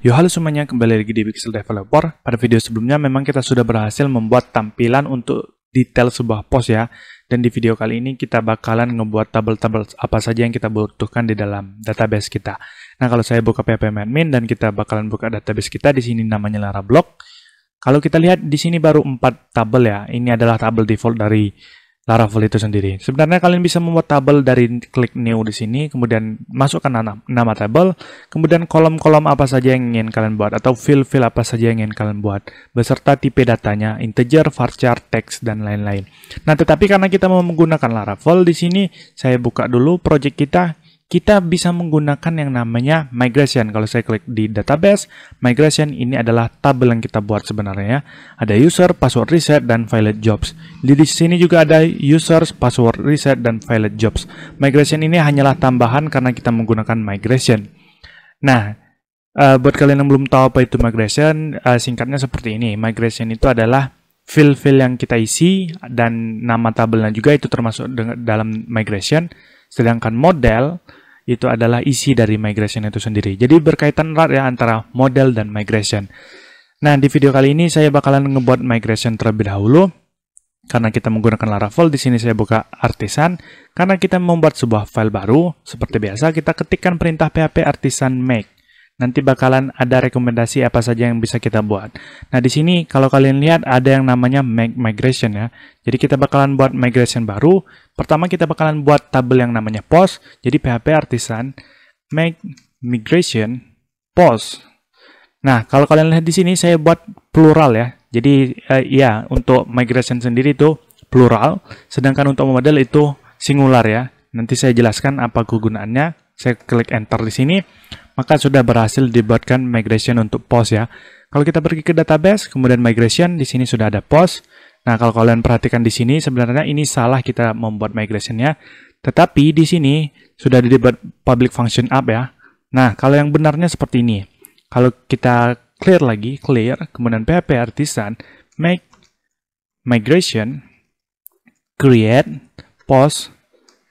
Yo halo semuanya, kembali lagi di Pixel Developer. Pada video sebelumnya memang kita sudah berhasil membuat tampilan untuk detail sebuah post ya. Dan di video kali ini kita bakalan ngebuat tabel-tabel apa saja yang kita butuhkan di dalam database kita. Nah kalau saya buka PPM admin dan kita bakalan buka database kita di sini namanya Lara Block. Kalau kita lihat di sini baru 4 tabel ya. Ini adalah tabel default dari Laravel itu sendiri. Sebenarnya kalian bisa membuat tabel dari klik new di sini, kemudian masukkan nama, nama tabel, kemudian kolom-kolom apa saja yang ingin kalian buat, atau fill-fill apa saja yang ingin kalian buat, beserta tipe datanya, integer, varchar, text, dan lain-lain. Nah, tetapi karena kita mau menggunakan Laravel di sini, saya buka dulu project kita, kita bisa menggunakan yang namanya migration. Kalau saya klik di database, migration ini adalah tabel yang kita buat sebenarnya. Ada user, password reset, dan file jobs. Di sini juga ada users, password reset, dan file jobs. Migration ini hanyalah tambahan karena kita menggunakan migration. Nah, uh, buat kalian yang belum tahu apa itu migration, uh, singkatnya seperti ini. Migration itu adalah fill-fill yang kita isi dan nama tabelnya juga itu termasuk dalam migration. Sedangkan model itu adalah isi dari migration itu sendiri. Jadi berkaitan erat ya antara model dan migration. Nah, di video kali ini saya bakalan ngebuat migration terlebih dahulu. Karena kita menggunakan Laravel, di sini saya buka artisan. Karena kita membuat sebuah file baru, seperti biasa kita ketikkan perintah php artisan make nanti bakalan ada rekomendasi apa saja yang bisa kita buat. Nah, di sini kalau kalian lihat ada yang namanya migration ya. Jadi kita bakalan buat migration baru. Pertama kita bakalan buat tabel yang namanya post. Jadi PHP artisan make migration post. Nah, kalau kalian lihat di sini saya buat plural ya. Jadi eh, ya untuk migration sendiri itu plural, sedangkan untuk model itu singular ya. Nanti saya jelaskan apa kegunaannya. Saya klik enter di sini maka sudah berhasil dibuatkan migration untuk POS ya. Kalau kita pergi ke database, kemudian migration, di sini sudah ada POS. Nah, kalau kalian perhatikan di sini, sebenarnya ini salah kita membuat migrationnya. Tetapi di sini sudah dibuat public function up ya. Nah, kalau yang benarnya seperti ini. Kalau kita clear lagi, clear, kemudian php artisan, make migration, create, post,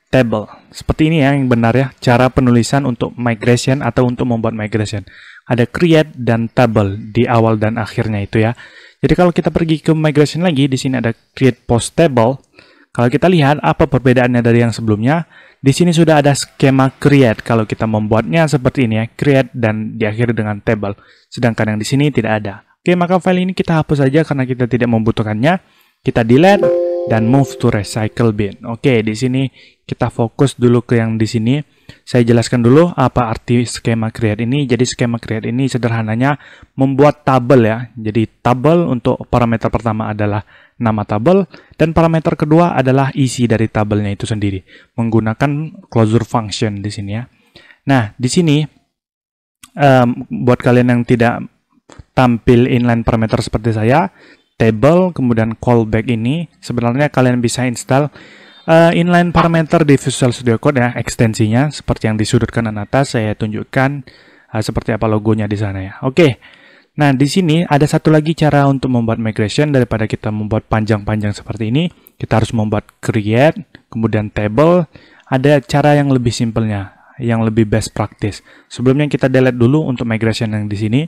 table seperti ini ya yang benar ya, cara penulisan untuk migration atau untuk membuat migration. Ada create dan table di awal dan akhirnya itu ya. Jadi kalau kita pergi ke migration lagi, di sini ada create post table. Kalau kita lihat apa perbedaannya dari yang sebelumnya, di sini sudah ada skema create kalau kita membuatnya seperti ini ya, create dan diakhiri dengan table. Sedangkan yang di sini tidak ada. Oke, maka file ini kita hapus saja karena kita tidak membutuhkannya. Kita delete dan move to recycle bin. Oke, di sini kita fokus dulu ke yang di sini. Saya jelaskan dulu apa arti skema create ini. Jadi skema create ini sederhananya membuat tabel ya. Jadi tabel untuk parameter pertama adalah nama tabel dan parameter kedua adalah isi dari tabelnya itu sendiri menggunakan closure function di sini ya. Nah, di sini um, buat kalian yang tidak tampil inline parameter seperti saya, table kemudian callback ini sebenarnya kalian bisa install uh, inline parameter di Visual Studio Code ya ekstensinya seperti yang di sudut kanan atas saya tunjukkan uh, seperti apa logonya di sana ya. Oke. Okay. Nah, di sini ada satu lagi cara untuk membuat migration daripada kita membuat panjang-panjang seperti ini, kita harus membuat create, kemudian table, ada cara yang lebih simpelnya, yang lebih best practice. Sebelumnya kita delete dulu untuk migration yang di sini.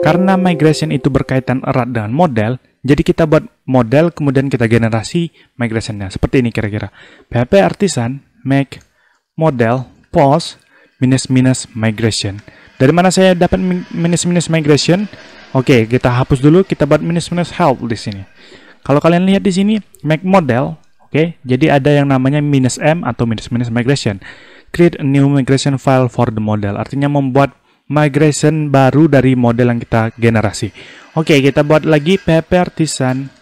Karena migration itu berkaitan erat dengan model, jadi kita buat model, kemudian kita generasi migrationnya. Seperti ini kira-kira. PHP artisan make model post minus minus migration. Dari mana saya dapat minus minus migration? Oke, okay, kita hapus dulu. Kita buat minus minus help di sini. Kalau kalian lihat di sini, make model. Oke, okay, jadi ada yang namanya minus m atau minus minus migration. Create a new migration file for the model. Artinya membuat migration baru dari model yang kita generasi. Oke, okay, kita buat lagi PP artisan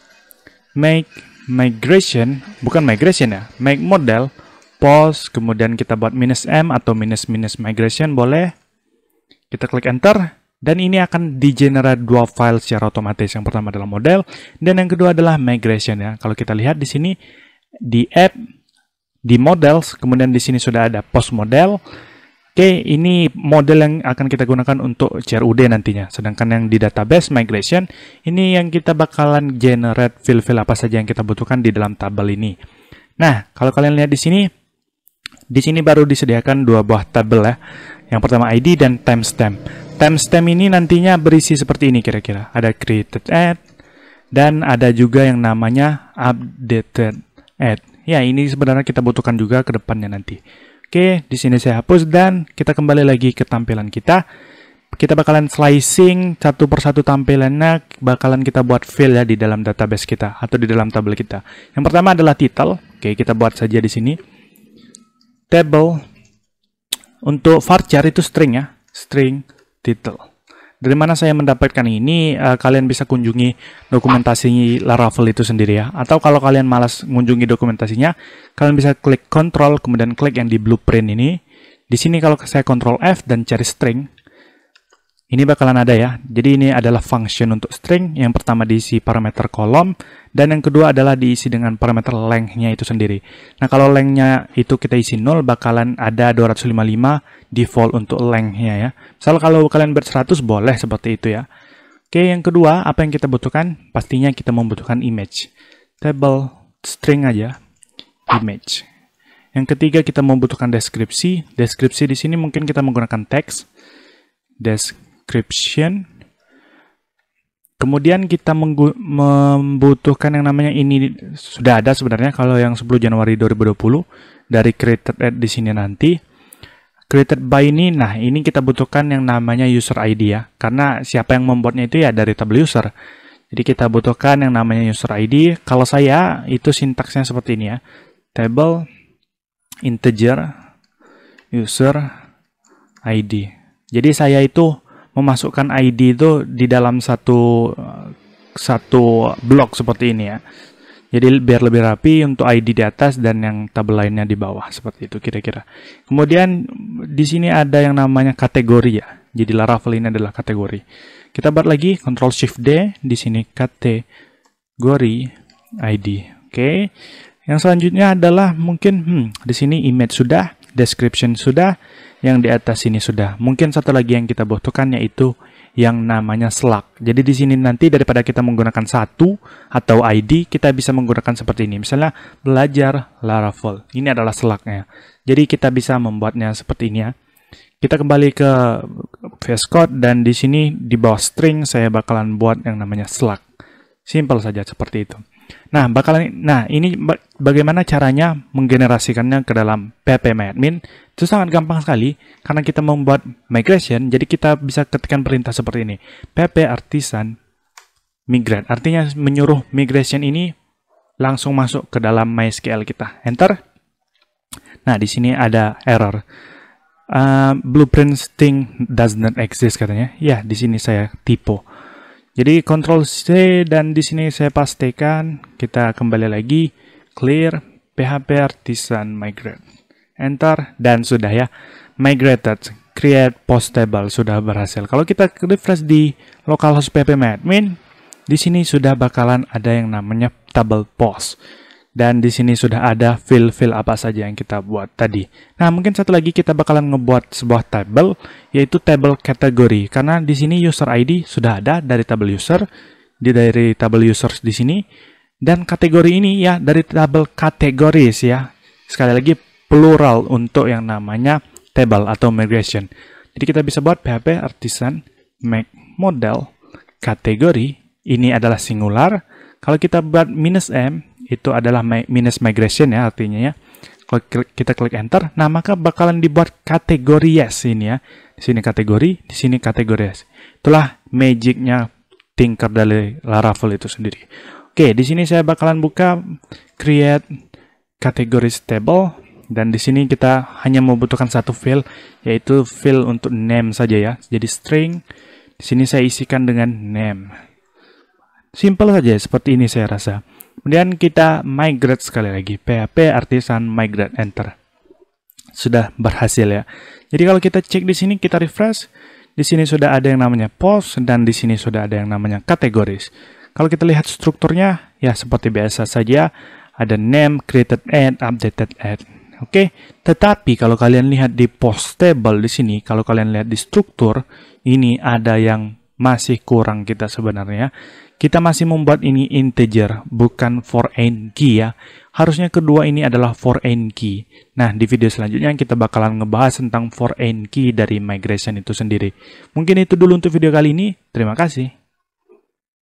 make migration, bukan migration ya, make model, post kemudian kita buat minus M atau minus-minus migration, boleh. Kita klik enter, dan ini akan di-generate dua file secara otomatis. Yang pertama adalah model, dan yang kedua adalah migration ya. Kalau kita lihat di sini, di app, di models, kemudian di sini sudah ada post model, Oke, ini model yang akan kita gunakan untuk CRUD nantinya. Sedangkan yang di database migration, ini yang kita bakalan generate fill-fill apa saja yang kita butuhkan di dalam tabel ini. Nah, kalau kalian lihat di sini, di sini baru disediakan dua buah tabel ya. Yang pertama ID dan timestamp. Timestamp ini nantinya berisi seperti ini kira-kira. Ada created At dan ada juga yang namanya updated At. Ya, ini sebenarnya kita butuhkan juga ke depannya nanti. Oke, di sini saya hapus dan kita kembali lagi ke tampilan kita. Kita bakalan slicing satu persatu tampilannya, bakalan kita buat fill ya di dalam database kita atau di dalam tabel kita. Yang pertama adalah title. Oke, kita buat saja di sini. Table untuk varchar itu string ya, string title. Dari mana saya mendapatkan ini? Uh, kalian bisa kunjungi dokumentasi Laravel itu sendiri ya. Atau kalau kalian malas mengunjungi dokumentasinya, kalian bisa klik Control kemudian klik yang di blueprint ini. Di sini kalau saya Control F dan cari string, ini bakalan ada ya. Jadi ini adalah function untuk string. Yang pertama diisi parameter kolom. Dan yang kedua adalah diisi dengan parameter length-nya itu sendiri. Nah kalau length-nya itu kita isi 0, bakalan ada 255 default untuk length-nya ya. Misal kalau kalian ber-100 boleh seperti itu ya. Oke, yang kedua apa yang kita butuhkan? Pastinya kita membutuhkan image. Table string aja, image. Yang ketiga kita membutuhkan deskripsi. Deskripsi di sini mungkin kita menggunakan text, Deskripsi description. Kemudian kita membutuhkan yang namanya ini sudah ada sebenarnya kalau yang 10 Januari 2020 dari created at di sini nanti. Created by ini, nah ini kita butuhkan yang namanya user ID ya, karena siapa yang membuatnya itu ya dari tabel user. Jadi kita butuhkan yang namanya user ID. Kalau saya itu sintaksnya seperti ini ya. Table integer user ID. Jadi saya itu memasukkan ID itu di dalam satu satu blok seperti ini ya. Jadi biar lebih rapi untuk ID di atas dan yang tabel lainnya di bawah seperti itu kira-kira. Kemudian di sini ada yang namanya kategori ya. Jadi Laravel ini adalah kategori. Kita buat lagi control Shift D di sini kategori ID. Oke. Okay. Yang selanjutnya adalah mungkin hmm, di sini image sudah, description sudah, yang di atas ini sudah. Mungkin satu lagi yang kita butuhkan yaitu yang namanya slug. Jadi di sini nanti daripada kita menggunakan satu atau ID, kita bisa menggunakan seperti ini. Misalnya belajar Laravel. Ini adalah slugnya. Jadi kita bisa membuatnya seperti ini ya. Kita kembali ke VS Code dan di sini di bawah string saya bakalan buat yang namanya slug. Simpel saja seperti itu. Nah, bakalan nah ini bagaimana caranya menggenerasikannya ke dalam PP admin? Itu sangat gampang sekali karena kita membuat migration, jadi kita bisa ketikkan perintah seperti ini. PP artisan migrate. Artinya menyuruh migration ini langsung masuk ke dalam MySQL kita. Enter. Nah, di sini ada error. Uh, blueprint thing does not exist katanya. Ya, di sini saya typo. Jadi Ctrl C dan di sini saya pastikan kita kembali lagi clear PHP artisan migrate. Enter dan sudah ya migrated create post table sudah berhasil. Kalau kita refresh di localhost phpMyAdmin, di sini sudah bakalan ada yang namanya table post dan di sini sudah ada fill-fill apa saja yang kita buat tadi. Nah, mungkin satu lagi kita bakalan ngebuat sebuah table, yaitu table kategori Karena di sini user ID sudah ada dari table user, di dari table users di sini, dan kategori ini ya dari table categories ya. Sekali lagi plural untuk yang namanya table atau migration. Jadi kita bisa buat PHP artisan make model kategori ini adalah singular. Kalau kita buat minus m itu adalah minus migration ya artinya ya. Kalau kita klik enter, nah maka bakalan dibuat kategori yes ini ya. Di sini kategori, di sini kategori yes. Itulah magicnya tinker dari Laravel itu sendiri. Oke, di sini saya bakalan buka create categories table dan di sini kita hanya membutuhkan satu field yaitu field untuk name saja ya. Jadi string di sini saya isikan dengan name. Simple saja seperti ini saya rasa. Kemudian kita migrate sekali lagi, php artisan migrate enter. Sudah berhasil ya. Jadi kalau kita cek di sini, kita refresh, di sini sudah ada yang namanya post, dan di sini sudah ada yang namanya kategoris. Kalau kita lihat strukturnya, ya seperti biasa saja, ada name, created ad, updated ad. Oke, okay? tetapi kalau kalian lihat di post table di sini, kalau kalian lihat di struktur, ini ada yang masih kurang kita sebenarnya. Kita masih membuat ini integer, bukan for n key ya. Harusnya kedua ini adalah for n key. Nah, di video selanjutnya kita bakalan ngebahas tentang for n key dari migration itu sendiri. Mungkin itu dulu untuk video kali ini. Terima kasih.